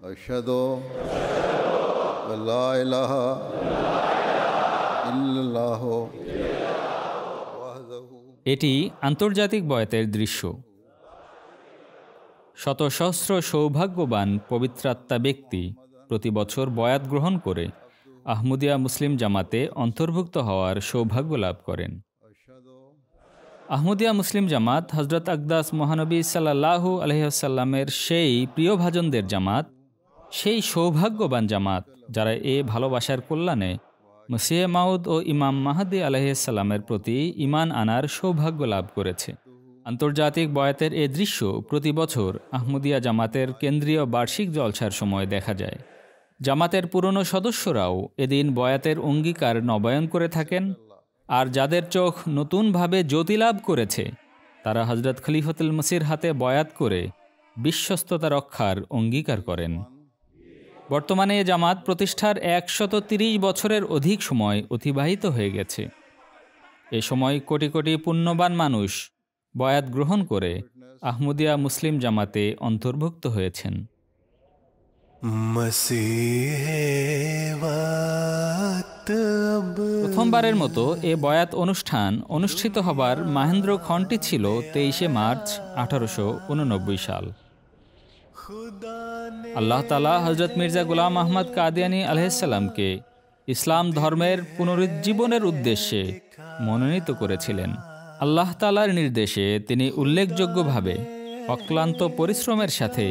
أشهد أن لا إله إلا الله এটি আন্তর্জাতিক বয়তের দৃশ্য শত সহস্র সৌভাগ্যবান পবিত্রাত্মা ব্যক্তি প্রতি বছর বয়াত গ্রহণ করে আহমদিয়া মুসলিম জামাতে অন্তর্ভুক্ত হওয়ার সৌভাগ্য লাভ করেন আহমদিয়া মুসলিম জামাত হজরত আকদাস মহানবী সাল্লাহু আলহ্লামের সেই প্রিয়ভাজনদের জামাত সেই সৌভাগ্যবান জামাত যারা এ ভালোবাসার কল্যাণে মসিয়ে মাউদ ও ইমাম মাহাদি আলহিসাল্লামের প্রতি ইমান আনার সৌভাগ্য লাভ করেছে আন্তর্জাতিক বয়াতের এ দৃশ্য প্রতি বছর আহমদিয়া জামাতের কেন্দ্রীয় বার্ষিক জলসার সময় দেখা যায় জামাতের পুরনো সদস্যরাও এদিন বয়াতের অঙ্গীকার নবায়ন করে থাকেন আর যাদের চোখ নতুনভাবে জ্যোতিলাভ করেছে তারা হজরত খলিফতুল মসির হাতে বয়াত করে বিশ্বস্ততা রক্ষার অঙ্গীকার করেন বর্তমানে এ জামাত প্রতিষ্ঠার একশত তিরিশ বছরের অধিক সময় অতিবাহিত হয়ে গেছে এ সময় কোটি কোটি পুণ্যবান মানুষ বয়াত গ্রহণ করে আহমদিয়া মুসলিম জামাতে অন্তর্ভুক্ত হয়েছেন প্রথমবারের মতো এ বয়াত অনুষ্ঠান অনুষ্ঠিত হবার মাহেন্দ্র খণ্ডটি ছিল তেইশে মার্চ আঠারোশো সাল আল্লাহ তালা হজরত মির্জা গুলাম আহমদ কাদিয়ানি আলহিসাল্লামকে ইসলাম ধর্মের পুনরুজ্জীবনের উদ্দেশ্যে মনোনীত করেছিলেন আল্লাহ তালার নির্দেশে তিনি উল্লেখযোগ্যভাবে অক্লান্ত পরিশ্রমের সাথে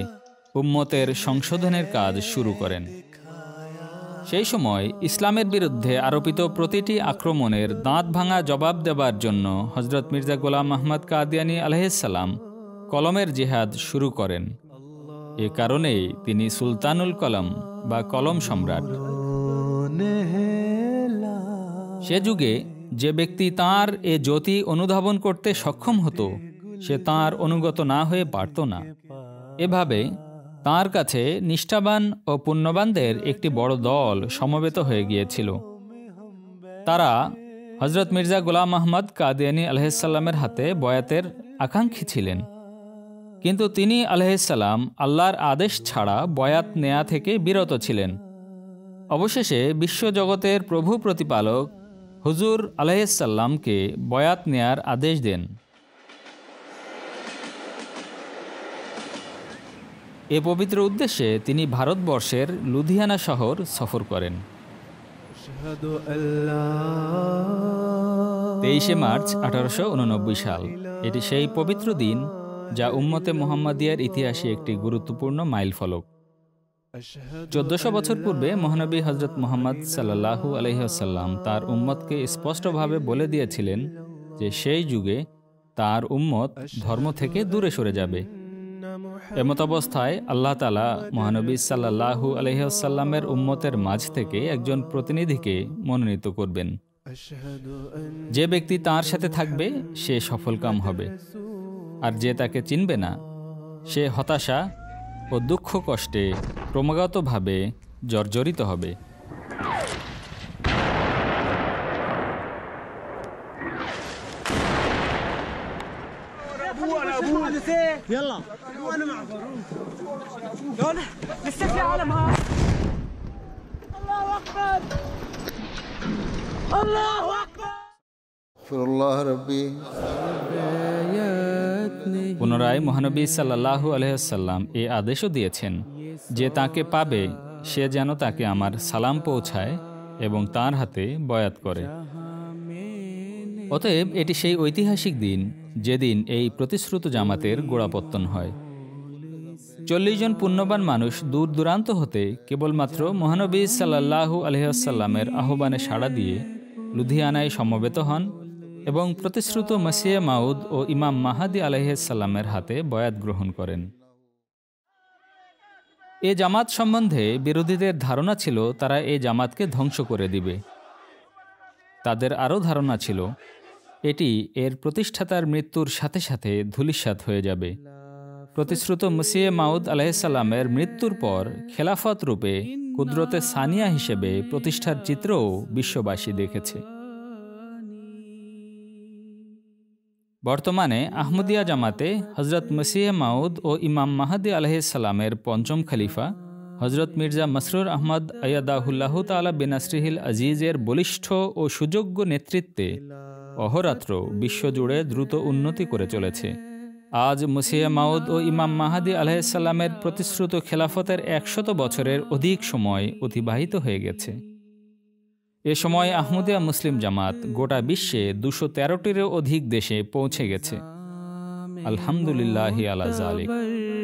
উম্মতের সংশোধনের কাজ শুরু করেন সেই সময় ইসলামের বিরুদ্ধে আরোপিত প্রতিটি আক্রমণের দাঁত ভাঙা জবাব দেবার জন্য হজরত মির্জা গোলাম আহমদ কাদিয়ানি আলহিসাল্লাম কলমের জেহাদ শুরু করেন এ কারণে তিনি সুলতানুল কলম বা কলম সম্রাট সে যুগে যে ব্যক্তি তার এ জ্যোতি অনুধাবন করতে সক্ষম হতো সে তার অনুগত না হয়ে পারত না এভাবে তার কাছে নিষ্ঠাবান ও পুণ্যবানদের একটি বড় দল সমবেত হয়ে গিয়েছিল তারা হজরত মির্জা গোলাম আহমদ কাদিয়ানি আলহিসাল্লামের হাতে বয়াতের আকাঙ্ক্ষী ছিলেন কিন্তু তিনি আলহিসাল্লাম আল্লাহর আদেশ ছাড়া বয়াত নেয়া থেকে বিরত ছিলেন অবশেষে বিশ্বজগতের প্রভু প্রতিপালক হুজুর আলহিসাল্লামকে বয়াত নেয়ার আদেশ দেন এ পবিত্র উদ্দেশ্যে তিনি ভারতবর্ষের লুধিয়ানা শহর সফর করেন তেইশে মার্চ আঠারোশো সাল এটি সেই পবিত্র দিন যা উম্মতে মোহাম্মদিয়ার ইতিহাসে একটি গুরুত্বপূর্ণ মাইল ফলক চোদ্দশো বছর পূর্বে মহানবী হজরত মোহাম্মদ সাল্লাহু আলহিহাসাল্লাম তার উম্মতকে স্পষ্টভাবে বলে দিয়েছিলেন যে সেই যুগে তার উম্মত ধর্ম থেকে দূরে সরে যাবে এমত অবস্থায় আল্লাহ তালা মহানবী সাল্লাহু আলহিহাসাল্লামের উম্মতের মাঝ থেকে একজন প্রতিনিধিকে মনোনীত করবেন যে ব্যক্তি তার সাথে থাকবে সে সফলকাম হবে আর যে তাকে চিনবে না সে হতাশা ও দুঃখ কষ্টে ক্রমাগতভাবে জর্জরিত হবে الله أكبر পুনরায় মহানবী সাল্লাহ আলহাম এ আদেশও দিয়েছেন যে তাকে পাবে সে যেন তাকে আমার সালাম পৌঁছায় এবং তার হাতে বয়াত করে অতএব এটি সেই ঐতিহাসিক দিন যেদিন এই প্রতিশ্রুত জামাতের গোড়াপত্তন হয় চল্লিশ জন পুণ্যবান মানুষ দূর দূরান্ত হতে কেবলমাত্র মহানবী সাল্লাহু আলহাসাল্লামের আহ্বানে সাড়া দিয়ে লুধিয়ানায় সমবেত হন এবং প্রতিশ্রুত মাসিয়া মাউদ ও ইমাম মাহাদি আলহিসাল্লামের হাতে বয়াত গ্রহণ করেন এ জামাত সম্বন্ধে বিরোধীদের ধারণা ছিল তারা এ জামাতকে ধ্বংস করে দিবে তাদের আরও ধারণা ছিল এটি এর প্রতিষ্ঠাতার মৃত্যুর সাথে সাথে ধুলিস্বাত হয়ে যাবে প্রতিশ্রুত মুসিয়ে মাউদ আলাহিসাল্লামের মৃত্যুর পর খেলাফত রূপে কুদরতে সানিয়া হিসেবে প্রতিষ্ঠার চিত্রও বিশ্ববাসী দেখেছে বর্তমানে আহমদিয়া জামাতে হজরত মসিহ মাউদ ও ইমাম মাহাদি আলহিসাল্লামের পঞ্চম খলিফা হজরত মির্জা মসরুর আহমদ আয়াদাহুল্লাহ তালা বিনাসরিহিল আজিজের বলিষ্ঠ ও সুযোগ্য নেতৃত্বে অহরাত্র বিশ্বজুড়ে দ্রুত উন্নতি করে চলেছে আজ মুসিয়া মাউদ ও ইমাম মাহাদি আলাহিসাল্লামের প্রতিশ্রুত খেলাফতের একশত বছরের অধিক সময় অতিবাহিত হয়ে গেছে এ সময় আহমদিয়া মুসলিম জামাত গোটা বিশ্বে দুশো তেরোটিরও অধিক দেশে পৌঁছে গেছে আলহামদুলিল্লাহ আলা আলী